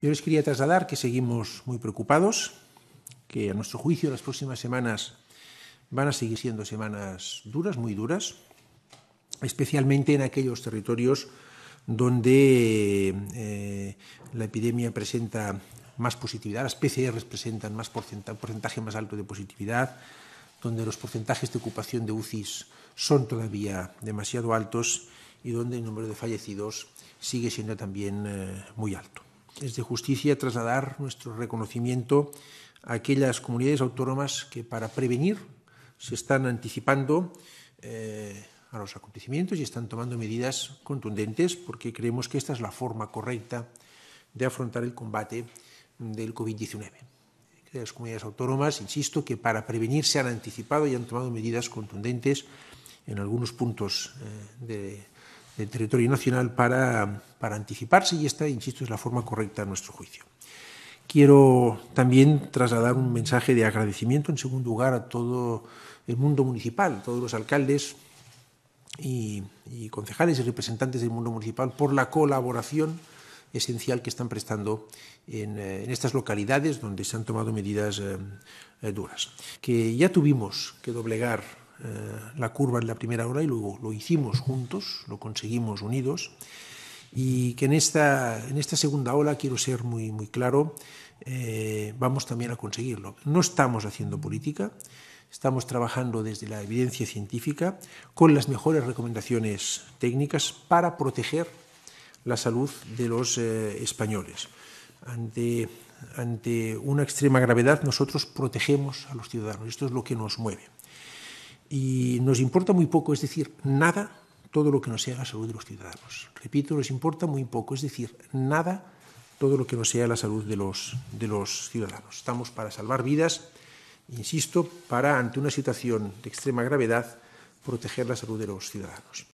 Yo les quería trasladar que seguimos muy preocupados, que a nuestro juicio las próximas semanas van a seguir siendo semanas duras, muy duras, especialmente en aquellos territorios donde eh, la epidemia presenta más positividad, las PCRs presentan un porcentaje más alto de positividad, donde los porcentajes de ocupación de UCIs son todavía demasiado altos y donde el número de fallecidos sigue siendo también eh, muy alto es de justicia trasladar nuestro reconocimiento a aquellas comunidades autónomas que para prevenir se están anticipando eh, a los acontecimientos y están tomando medidas contundentes porque creemos que esta es la forma correcta de afrontar el combate del COVID-19. Las comunidades autónomas, insisto, que para prevenir se han anticipado y han tomado medidas contundentes en algunos puntos eh, de del territorio nacional para, anticiparse y esta, insisto, es la forma correcta a nuestro juicio. Quiero también trasladar un mensaje de agradecimiento, en segundo lugar, a todo el mundo municipal, a todos los alcaldes y, concejales y representantes del mundo municipal por la colaboración esencial que están prestando en, eh, estas localidades donde se han tomado medidas eh, eh, duras. Que ya tuvimos que doblegar eh, la curva en la primera hora y luego lo hicimos juntos, lo conseguimos unidos. Y que en esta, en esta segunda ola, quiero ser muy, muy claro, eh, vamos también a conseguirlo. No estamos haciendo política, estamos trabajando desde la evidencia científica con las mejores recomendaciones técnicas para proteger la salud de los eh, españoles. Ante, ante una extrema gravedad nosotros protegemos a los ciudadanos, esto es lo que nos mueve y nos importa muy poco, es decir, nada, todo lo que no sea la salud de los ciudadanos. Repito, nos importa muy poco, es decir, nada, todo lo que no sea la salud de los, de los ciudadanos. Estamos para salvar vidas, insisto, para, ante una situación de extrema gravedad, proteger la salud de los ciudadanos.